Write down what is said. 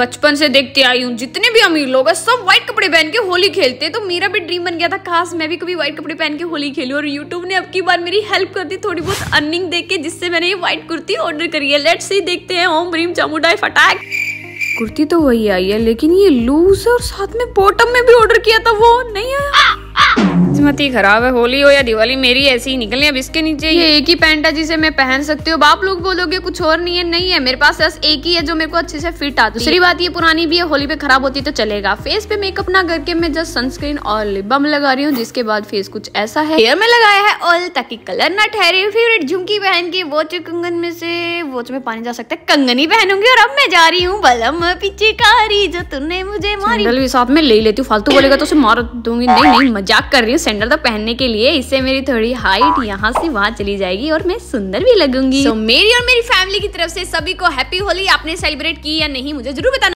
बचपन से देखते आई हूँ जितने भी अमीर लोग हैं सब व्हाइट कपड़े पहन के होली खेलते तो मेरा भी ड्रीम बन गया था खास मैं भी कभी व्हाइट कपड़े पहन के होली खेलूँ और यूट्यूब ने अब की बार मेरी हेल्प कर दी थोड़ी बहुत अर्निंग देख के जिससे मैंने ये व्हाइट कुर्ती ऑर्डर करी है लेट्स ही देखते हैं ओम ब्रीम चामुडाई फटाक कुर्ती तो वही आई है लेकिन ये लूज और साथ में बॉटम में भी ऑर्डर किया था वो नहीं आया किस्मत ही खराब है होली हो या दिवाली मेरी ऐसी ही निकली अब इसके नीचे ये एक ही पैंट है जिसे मैं पहन सकती हूँ आप लोग बोलोगे कुछ और नहीं है नहीं है मेरे पास बस एक ही है जो मेरे को अच्छे से फिट आती है दूसरी बात ये पुरानी भी है होली पे खराब होती तो चलेगा फेस पे मेकअप ना करके मैं जस्ट सनस्क्रीन और लिप बम लगा रही हूँ जिसके बाद फेस कुछ ऐसा है हेयर में लगाया है ऑयल ताकि कलर ना ठहरे फेवरेट झुमकी पहन के वॉच कंगन में से वॉच में पानी जा सकता है कंगन ही पहनूंगी और अब मैं जा रही हूँ बलम कारी जो तुमने मुझे मारी साथ में ले लेती हूँ फालतू बोलेगा तो उसे मार दूंगी नहीं नहीं मजाक कर रही हूँ सैंडल तो पहनने के लिए इससे मेरी थोड़ी हाइट यहाँ से वहाँ चली जाएगी और मैं सुंदर भी लगूंगी so, मेरी और मेरी फैमिली की तरफ से सभी को हैप्पी होली आपने सेलिब्रेट की या नहीं मुझे जरूर बताना